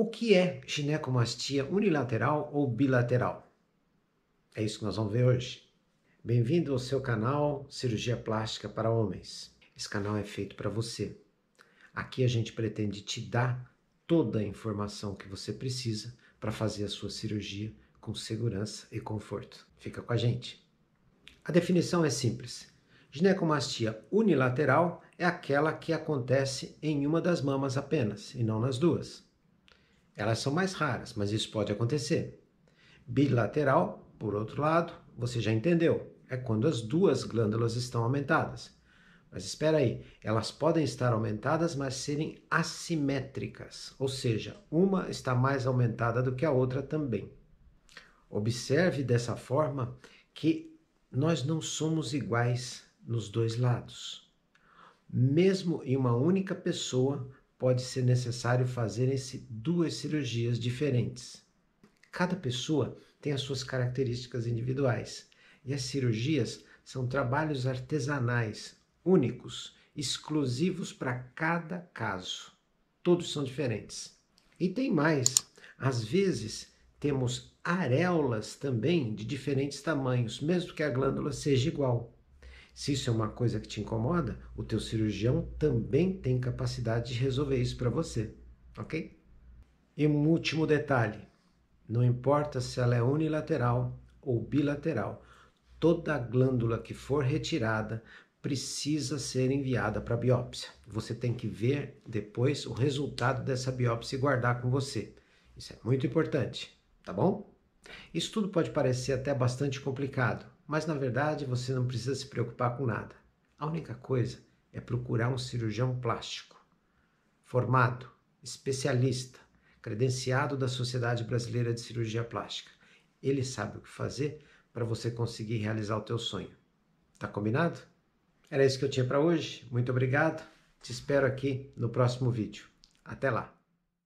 O que é ginecomastia unilateral ou bilateral? É isso que nós vamos ver hoje. Bem-vindo ao seu canal Cirurgia Plástica para Homens. Esse canal é feito para você. Aqui a gente pretende te dar toda a informação que você precisa para fazer a sua cirurgia com segurança e conforto. Fica com a gente. A definição é simples. Ginecomastia unilateral é aquela que acontece em uma das mamas apenas e não nas duas. Elas são mais raras, mas isso pode acontecer. Bilateral, por outro lado, você já entendeu, é quando as duas glândulas estão aumentadas. Mas espera aí, elas podem estar aumentadas, mas serem assimétricas, ou seja, uma está mais aumentada do que a outra também. Observe dessa forma que nós não somos iguais nos dois lados. Mesmo em uma única pessoa, pode ser necessário fazerem-se duas cirurgias diferentes. Cada pessoa tem as suas características individuais e as cirurgias são trabalhos artesanais, únicos, exclusivos para cada caso. Todos são diferentes. E tem mais: às vezes temos areolas também de diferentes tamanhos, mesmo que a glândula seja igual. Se isso é uma coisa que te incomoda, o teu cirurgião também tem capacidade de resolver isso para você, ok? E um último detalhe: não importa se ela é unilateral ou bilateral, toda glândula que for retirada precisa ser enviada para biópsia. Você tem que ver depois o resultado dessa biópsia e guardar com você. Isso é muito importante, tá bom? Isso tudo pode parecer até bastante complicado, mas na verdade você não precisa se preocupar com nada. A única coisa é procurar um cirurgião plástico, formado, especialista, credenciado da Sociedade Brasileira de Cirurgia Plástica. Ele sabe o que fazer para você conseguir realizar o teu sonho. Tá combinado? Era isso que eu tinha para hoje. Muito obrigado. Te espero aqui no próximo vídeo. Até lá.